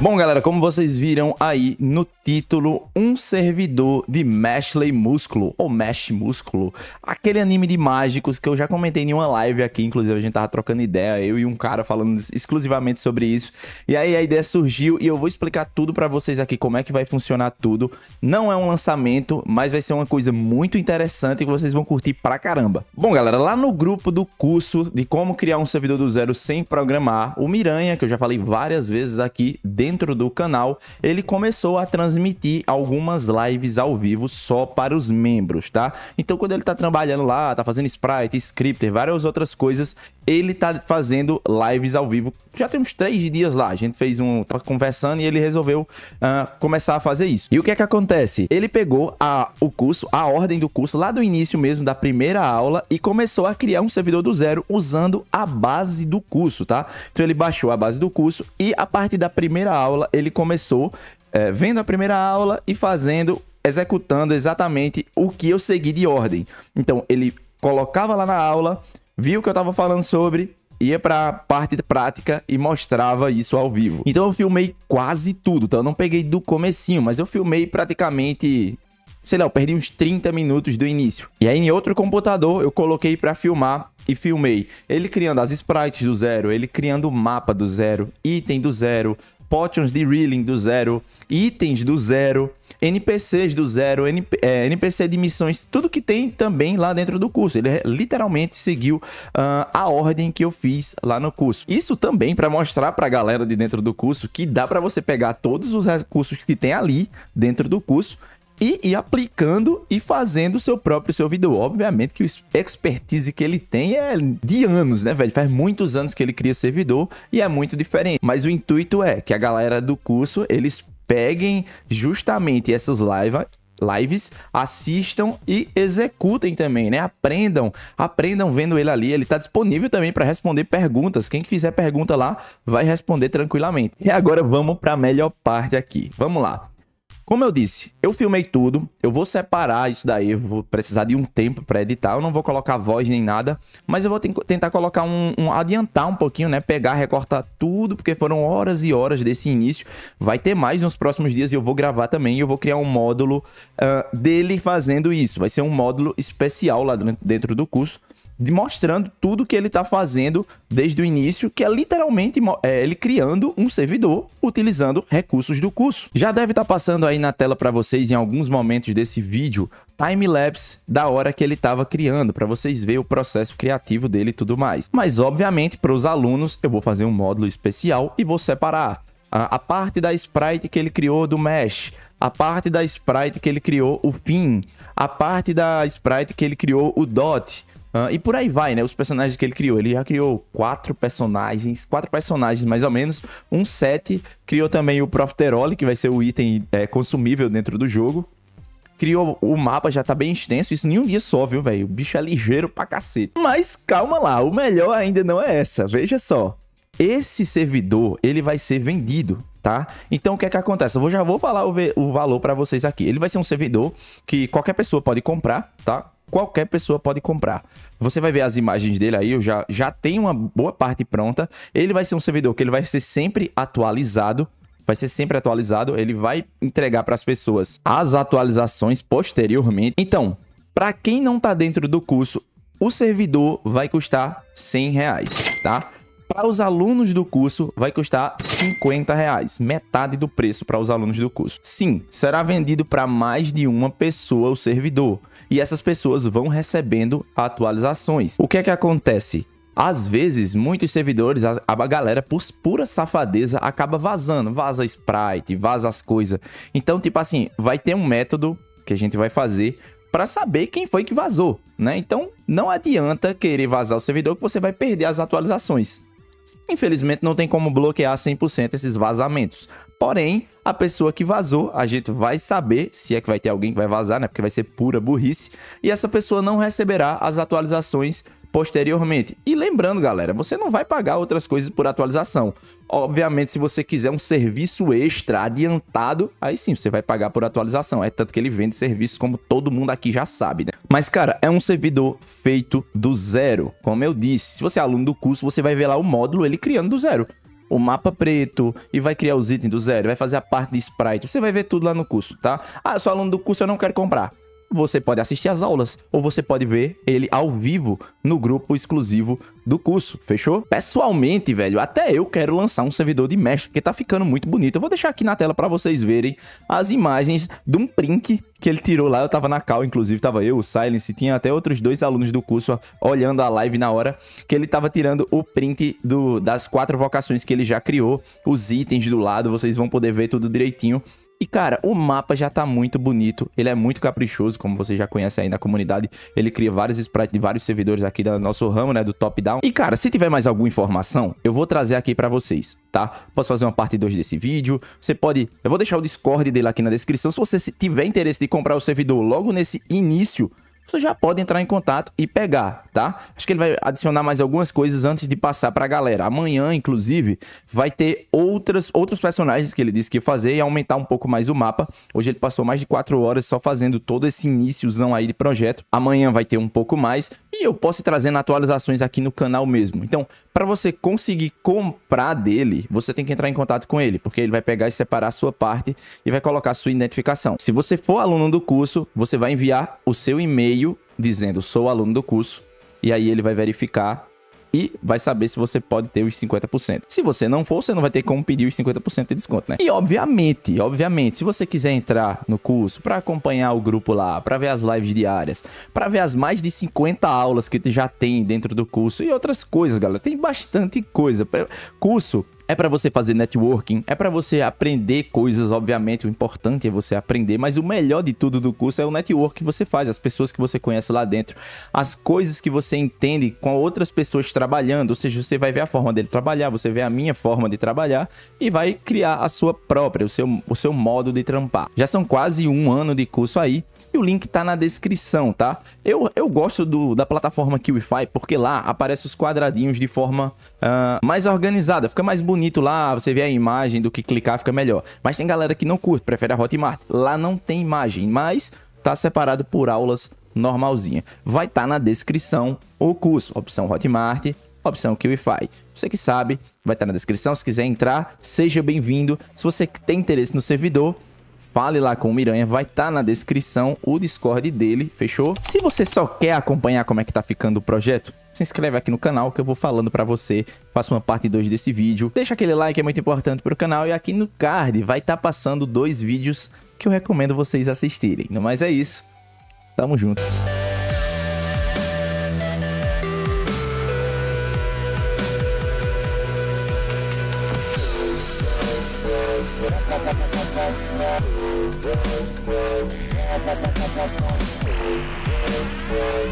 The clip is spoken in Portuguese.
Bom, galera, como vocês viram aí no título, um servidor de Mashley Músculo, ou Mesh Músculo, aquele anime de mágicos que eu já comentei em uma live aqui, inclusive a gente tava trocando ideia, eu e um cara falando exclusivamente sobre isso, e aí a ideia surgiu e eu vou explicar tudo para vocês aqui, como é que vai funcionar tudo. Não é um lançamento, mas vai ser uma coisa muito interessante que vocês vão curtir pra caramba. Bom, galera, lá no grupo do curso de como criar um servidor do zero sem programar, o Miranha, que eu já falei várias vezes aqui dentro dentro do canal, ele começou a transmitir algumas lives ao vivo só para os membros, tá? Então quando ele tá trabalhando lá, tá fazendo sprite, scripter, várias outras coisas, ele tá fazendo lives ao vivo. Já tem uns três dias lá, a gente fez um, tava conversando e ele resolveu uh, começar a fazer isso. E o que é que acontece? Ele pegou a, o curso, a ordem do curso lá do início mesmo, da primeira aula, e começou a criar um servidor do zero usando a base do curso, tá? Então ele baixou a base do curso e a partir da primeira aula, ele começou é, vendo a primeira aula e fazendo, executando exatamente o que eu segui de ordem. Então, ele colocava lá na aula, via o que eu estava falando sobre, ia pra parte prática e mostrava isso ao vivo. Então eu filmei quase tudo, então Eu não peguei do comecinho, mas eu filmei praticamente, sei lá, eu perdi uns 30 minutos do início. E aí em outro computador eu coloquei para filmar e filmei ele criando as sprites do zero, ele criando o mapa do zero, item do zero, potions de reeling do zero, itens do zero, NPCs do zero, NP, é, NPC de missões, tudo que tem também lá dentro do curso. Ele literalmente seguiu uh, a ordem que eu fiz lá no curso. Isso também para mostrar para a galera de dentro do curso que dá para você pegar todos os recursos que tem ali dentro do curso e ir aplicando e fazendo o seu próprio servidor. Obviamente que a expertise que ele tem é de anos, né, velho? Faz muitos anos que ele cria servidor e é muito diferente. Mas o intuito é que a galera do curso, eles peguem justamente essas lives, assistam e executem também, né? Aprendam, aprendam vendo ele ali. Ele tá disponível também para responder perguntas. Quem fizer pergunta lá vai responder tranquilamente. E agora vamos para a melhor parte aqui. Vamos lá. Como eu disse, eu filmei tudo, eu vou separar isso daí, eu vou precisar de um tempo para editar, eu não vou colocar voz nem nada, mas eu vou tentar colocar um, um, adiantar um pouquinho, né, pegar, recortar tudo, porque foram horas e horas desse início, vai ter mais nos próximos dias e eu vou gravar também, eu vou criar um módulo uh, dele fazendo isso, vai ser um módulo especial lá dentro do curso, mostrando tudo que ele está fazendo desde o início, que é literalmente é, ele criando um servidor utilizando recursos do curso. Já deve estar tá passando aí na tela para vocês em alguns momentos desse vídeo time-lapse da hora que ele estava criando, para vocês verem o processo criativo dele e tudo mais. Mas, obviamente, para os alunos, eu vou fazer um módulo especial e vou separar a, a parte da sprite que ele criou do Mesh, a parte da sprite que ele criou o Pin, a parte da sprite que ele criou o Dot, Uh, e por aí vai, né? Os personagens que ele criou. Ele já criou quatro personagens, quatro personagens mais ou menos, um set. Criou também o Profiterole, que vai ser o item é, consumível dentro do jogo. Criou o mapa, já tá bem extenso. Isso em um dia só, viu, velho? O bicho é ligeiro pra cacete. Mas calma lá, o melhor ainda não é essa. Veja só. Esse servidor, ele vai ser vendido Tá? Então o que é que acontece? Eu já vou falar o, o valor para vocês aqui. Ele vai ser um servidor que qualquer pessoa pode comprar, tá? qualquer pessoa pode comprar. Você vai ver as imagens dele aí, eu já, já tenho uma boa parte pronta. Ele vai ser um servidor que ele vai ser sempre atualizado, vai ser sempre atualizado, ele vai entregar para as pessoas as atualizações posteriormente. Então, para quem não está dentro do curso, o servidor vai custar 100 reais, tá? Para os alunos do curso, vai custar 50 reais, metade do preço para os alunos do curso. Sim, será vendido para mais de uma pessoa o servidor, e essas pessoas vão recebendo atualizações. O que é que acontece? Às vezes, muitos servidores, a, a, galera, por pura safadeza, acaba vazando. Vaza sprite, vaza as coisas. Então, tipo assim, vai ter um método que a gente vai fazer para saber quem foi que vazou, né? Então, não adianta querer vazar o servidor que você vai perder as atualizações. Infelizmente não tem como bloquear 100% esses vazamentos. Porém, a pessoa que vazou, a gente vai saber se é que vai ter alguém que vai vazar, né? Porque vai ser pura burrice. E essa pessoa não receberá as atualizações posteriormente. E lembrando, galera, você não vai pagar outras coisas por atualização. Obviamente, se você quiser um serviço extra adiantado, aí sim você vai pagar por atualização. É tanto que ele vende serviços como todo mundo aqui já sabe, né? Mas, cara, é um servidor feito do zero. Como eu disse, se você é aluno do curso, você vai ver lá o módulo ele criando do zero. O mapa preto e vai criar os itens do zero, vai fazer a parte de sprite. Você vai ver tudo lá no curso, tá? Ah, eu sou aluno do curso, eu não quero comprar você pode assistir as aulas ou você pode ver ele ao vivo no grupo exclusivo do curso, fechou? Pessoalmente, velho, até eu quero lançar um servidor de mesh, porque tá ficando muito bonito. Eu vou deixar aqui na tela para vocês verem as imagens de um print que ele tirou lá. Eu tava na cal, inclusive, tava eu, o Silence, tinha até outros dois alunos do curso olhando a live na hora que ele tava tirando o print do, das quatro vocações que ele já criou, os itens do lado, vocês vão poder ver tudo direitinho e, cara, o mapa já tá muito bonito. Ele é muito caprichoso, como você já conhece aí na comunidade. Ele cria vários sprites de vários servidores aqui do nosso ramo, né? Do top down. E, cara, se tiver mais alguma informação, eu vou trazer aqui pra vocês, tá? Posso fazer uma parte 2 desse vídeo. Você pode... Eu vou deixar o Discord dele aqui na descrição. Se você tiver interesse de comprar o servidor logo nesse início você já pode entrar em contato e pegar, tá? Acho que ele vai adicionar mais algumas coisas antes de passar para a galera. Amanhã, inclusive, vai ter outras, outros personagens que ele disse que ia fazer e aumentar um pouco mais o mapa. Hoje ele passou mais de 4 horas só fazendo todo esse iníciozão aí de projeto. Amanhã vai ter um pouco mais e eu posso ir trazendo atualizações aqui no canal mesmo. Então, para você conseguir comprar dele, você tem que entrar em contato com ele, porque ele vai pegar e separar a sua parte e vai colocar a sua identificação. Se você for aluno do curso, você vai enviar o seu e-mail dizendo sou aluno do curso e aí ele vai verificar e vai saber se você pode ter os 50%. Se você não for, você não vai ter como pedir os 50% de desconto, né? E obviamente, obviamente, se você quiser entrar no curso para acompanhar o grupo lá, para ver as lives diárias, para ver as mais de 50 aulas que já tem dentro do curso e outras coisas, galera, tem bastante coisa. Curso é para você fazer networking, é para você aprender coisas, obviamente, o importante é você aprender, mas o melhor de tudo do curso é o network que você faz, as pessoas que você conhece lá dentro, as coisas que você entende com outras pessoas trabalhando, ou seja, você vai ver a forma dele trabalhar, você vê a minha forma de trabalhar e vai criar a sua própria, o seu, o seu modo de trampar. Já são quase um ano de curso aí, e o link tá na descrição, tá? Eu, eu gosto do, da plataforma Kiwify porque lá aparece os quadradinhos de forma uh, mais organizada, fica mais bonito bonito lá, você vê a imagem do que clicar, fica melhor. Mas tem galera que não curte, prefere a Hotmart. Lá não tem imagem, mas tá separado por aulas normalzinha. Vai estar tá na descrição o curso, opção Hotmart, opção QIFI. Você que sabe, vai estar tá na descrição. Se quiser entrar, seja bem-vindo. Se você tem interesse no servidor, fale lá com o Miranha, vai estar tá na descrição o Discord dele, fechou? Se você só quer acompanhar como é que tá ficando o projeto, se inscreve aqui no canal que eu vou falando para você, faço uma parte 2 desse vídeo. Deixa aquele like, é muito importante para o canal e aqui no card vai estar tá passando dois vídeos que eu recomendo vocês assistirem. No mais é isso, tamo junto. Thank